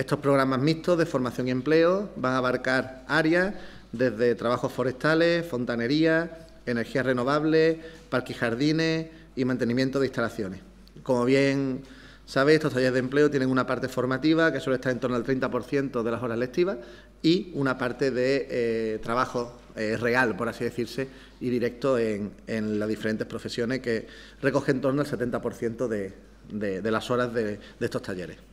Estos programas mixtos de formación y empleo van a abarcar áreas desde trabajos forestales, fontanería, energías renovables, parques y jardines y mantenimiento de instalaciones. Como bien sabe, estos talleres de empleo tienen una parte formativa que suele estar en torno al 30% de las horas lectivas y una parte de eh, trabajo eh, real, por así decirse, y directo en, las diferentes profesiones que recoge en torno al 70% de, las horas de estos talleres.